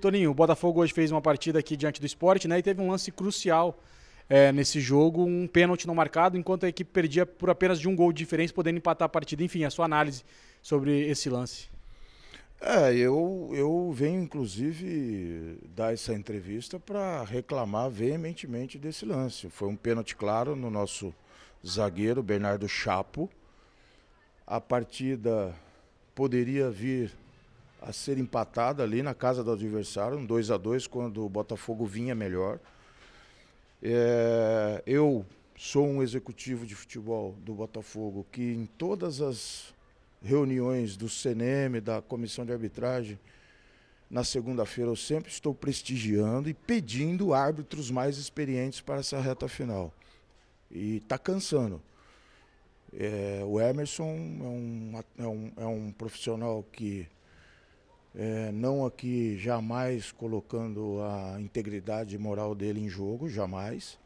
Toninho, o Botafogo hoje fez uma partida aqui diante do esporte, né? E teve um lance crucial é, nesse jogo, um pênalti não marcado, enquanto a equipe perdia por apenas de um gol de diferença, podendo empatar a partida. Enfim, a sua análise sobre esse lance. É, eu, eu venho inclusive dar essa entrevista para reclamar veementemente desse lance. Foi um pênalti claro no nosso zagueiro, Bernardo Chapo. A partida poderia vir a ser empatada ali na casa do adversário, um 2 a 2 quando o Botafogo vinha melhor. É, eu sou um executivo de futebol do Botafogo que em todas as reuniões do CNM, da comissão de arbitragem, na segunda-feira eu sempre estou prestigiando e pedindo árbitros mais experientes para essa reta final. E está cansando. É, o Emerson é um, é, um, é um profissional que é, não aqui jamais colocando a integridade moral dele em jogo, jamais,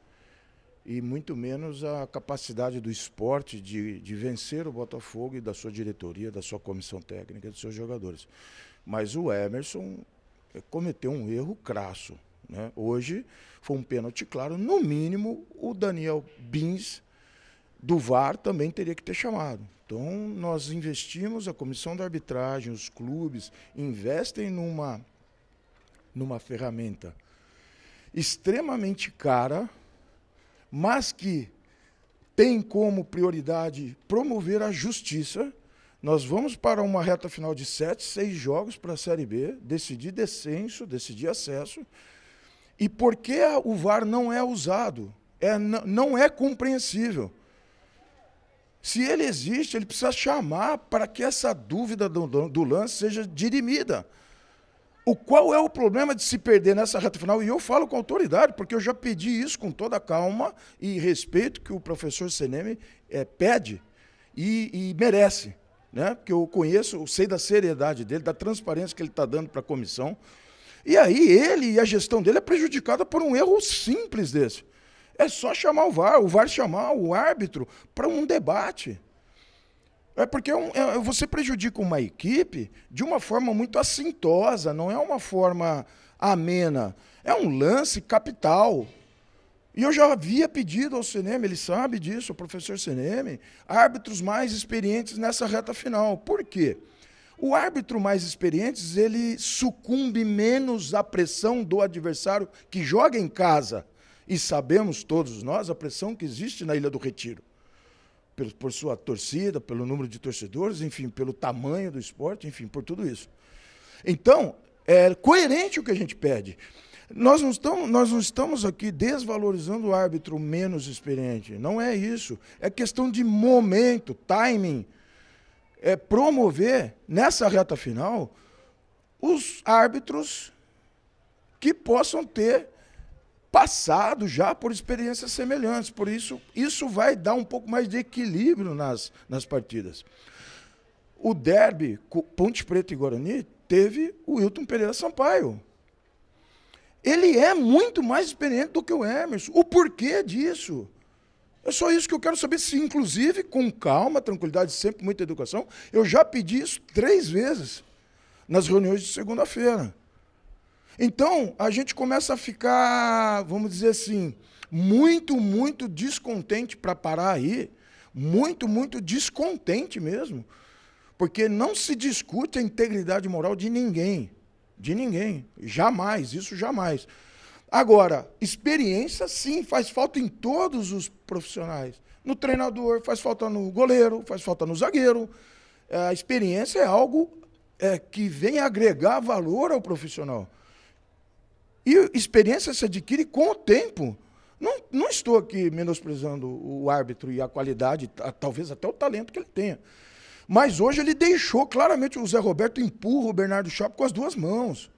e muito menos a capacidade do esporte de, de vencer o Botafogo e da sua diretoria, da sua comissão técnica, dos seus jogadores. Mas o Emerson é, cometeu um erro crasso. Né? Hoje foi um pênalti claro, no mínimo o Daniel Bins do VAR também teria que ter chamado. Então, nós investimos, a comissão da arbitragem, os clubes investem numa, numa ferramenta extremamente cara, mas que tem como prioridade promover a justiça. Nós vamos para uma reta final de sete, seis jogos para a Série B, decidir descenso, decidir acesso. E por que o VAR não é usado? É, não é compreensível. Se ele existe, ele precisa chamar para que essa dúvida do, do, do, lance seja dirimida. O qual é o problema de se perder nessa reta final? E eu falo com autoridade, porque eu já pedi isso com toda a calma e respeito que o professor Seneme é, pede e, e, merece. Né? Porque eu conheço, eu sei da seriedade dele, da transparência que ele está dando para a comissão. E aí ele e a gestão dele é prejudicada por um erro simples desse. É só chamar o VAR, o VAR chamar o árbitro para um debate. É porque é um, é, você prejudica uma equipe de uma forma muito assintosa, não é uma forma amena. É um lance capital. E eu já havia pedido ao cinema, ele sabe disso, o professor Cinema, árbitros mais experientes nessa reta final. Por quê? O árbitro mais experiente, ele sucumbe menos à pressão do adversário que joga em casa. E sabemos todos nós a pressão que existe na Ilha do Retiro. Por, por sua torcida, pelo número de torcedores, enfim, pelo tamanho do esporte, enfim, por tudo isso. Então, é coerente o que a gente pede. Nós não, estamos, nós não estamos aqui desvalorizando o árbitro menos experiente. Não é isso. É questão de momento, timing. É promover, nessa reta final, os árbitros que possam ter passado já por experiências semelhantes. Por isso, isso vai dar um pouco mais de equilíbrio nas, nas partidas. O derby, Ponte Preta e Guarani, teve o Wilton Pereira Sampaio. Ele é muito mais experiente do que o Emerson. O porquê disso? É só isso que eu quero saber, se inclusive, com calma, tranquilidade, sempre muita educação, eu já pedi isso três vezes nas reuniões de segunda-feira. Então, a gente começa a ficar, vamos dizer assim, muito, muito descontente para parar aí. Muito, muito descontente mesmo. Porque não se discute a integridade moral de ninguém. De ninguém. Jamais, isso jamais. Agora, experiência sim, faz falta em todos os profissionais. No treinador, faz falta no goleiro, faz falta no zagueiro. A experiência é algo é, que vem agregar valor ao profissional. E experiência se adquire com o tempo. Não, não estou aqui menosprezando o árbitro e a qualidade, talvez até o talento que ele tenha. Mas hoje ele deixou claramente o Zé Roberto empurra o Bernardo Chapo com as duas mãos.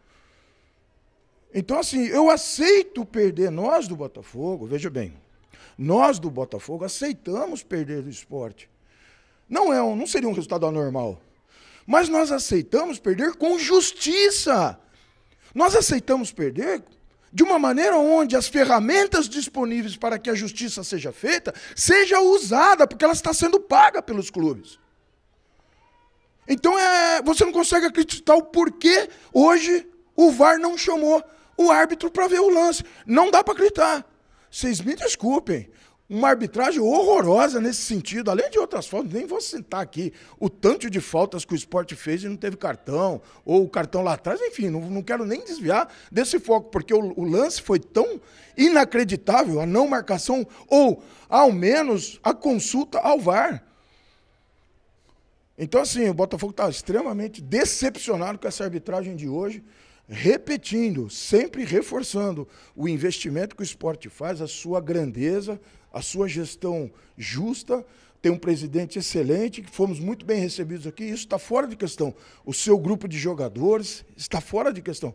Então, assim, eu aceito perder. Nós do Botafogo, veja bem, nós do Botafogo aceitamos perder do esporte. Não, é um, não seria um resultado anormal. Mas nós aceitamos perder com justiça. Nós aceitamos perder de uma maneira onde as ferramentas disponíveis para que a justiça seja feita seja usada, porque ela está sendo paga pelos clubes. Então é, você não consegue acreditar o porquê hoje o VAR não chamou o árbitro para ver o lance. Não dá para acreditar. Vocês me desculpem uma arbitragem horrorosa nesse sentido, além de outras faltas, nem vou sentar aqui o tanto de faltas que o esporte fez e não teve cartão, ou o cartão lá atrás, enfim, não, não quero nem desviar desse foco, porque o, o, lance foi tão inacreditável, a não marcação, ou ao menos a consulta ao VAR. Então, assim, o Botafogo está extremamente decepcionado com essa arbitragem de hoje repetindo, sempre reforçando o investimento que o esporte faz, a sua grandeza, a sua gestão justa, tem um presidente excelente, que fomos muito bem recebidos aqui, isso está fora de questão. O seu grupo de jogadores está fora de questão.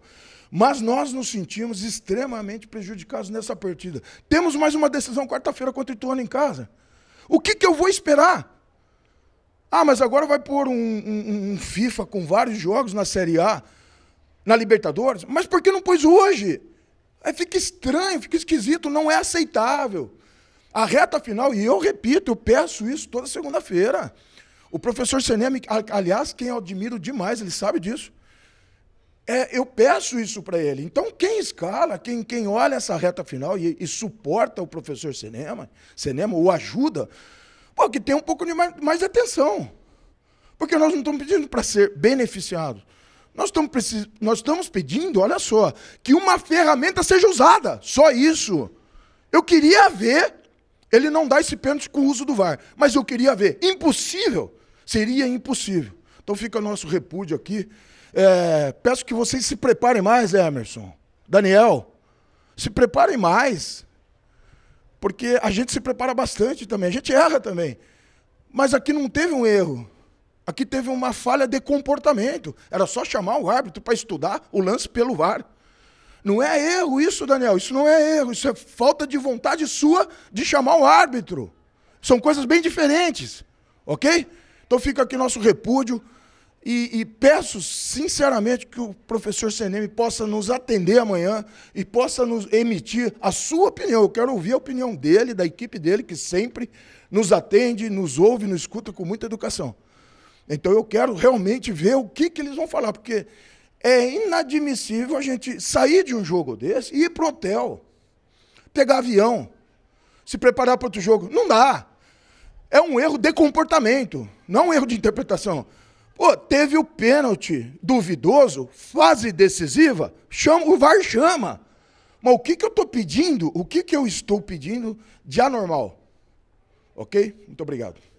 Mas nós nos sentimos extremamente prejudicados nessa partida. Temos mais uma decisão quarta-feira contra o Ituano em casa. O que, que eu vou esperar? Ah, mas agora vai pôr um, um, um FIFA com vários jogos na Série A, na Libertadores? Mas por que não pôs hoje? é fica estranho, fica esquisito, não é aceitável. A reta final, e eu repito, eu peço isso toda segunda-feira. O professor cinema aliás, quem eu admiro demais, ele sabe disso. É, eu peço isso para ele. Então, quem escala, quem, quem olha essa reta final e, e suporta o professor cinema cinema ou ajuda, pô, que tem um pouco de mais, mais atenção. Porque nós não estamos pedindo para ser beneficiado. Nós estamos, precis... nós estamos pedindo, olha só, que uma ferramenta seja usada. Só isso. Eu queria ver ele não dá esse pênalti com o uso do VAR. Mas eu queria ver. Impossível? Seria impossível. Então fica o nosso repúdio aqui. É, peço que vocês se preparem mais, Emerson. Daniel, se preparem mais. Porque a gente se prepara bastante também. A gente erra também. Mas aqui não teve um erro. Aqui teve uma falha de comportamento. Era só chamar o árbitro para estudar o lance pelo VAR. Não é erro isso, Daniel. Isso não é erro. Isso é falta de vontade sua de chamar o árbitro. São coisas bem diferentes. Ok? Então fica aqui nosso repúdio. E, e, peço sinceramente que o professor Seneme possa nos atender amanhã e possa nos emitir a sua opinião. Eu quero ouvir a opinião dele, da equipe dele, que sempre nos atende, nos ouve, nos escuta com muita educação. Então eu quero realmente ver o que, que eles vão falar, porque é inadmissível a gente sair de um jogo desse e ir pro hotel, pegar avião, se preparar para outro jogo. Não dá. É um erro de comportamento, não um erro de interpretação. Pô, teve o pênalti duvidoso, fase decisiva, chama, o VAR chama. Mas o que, que eu estou pedindo? O que, que eu estou pedindo de anormal? Ok? Muito obrigado.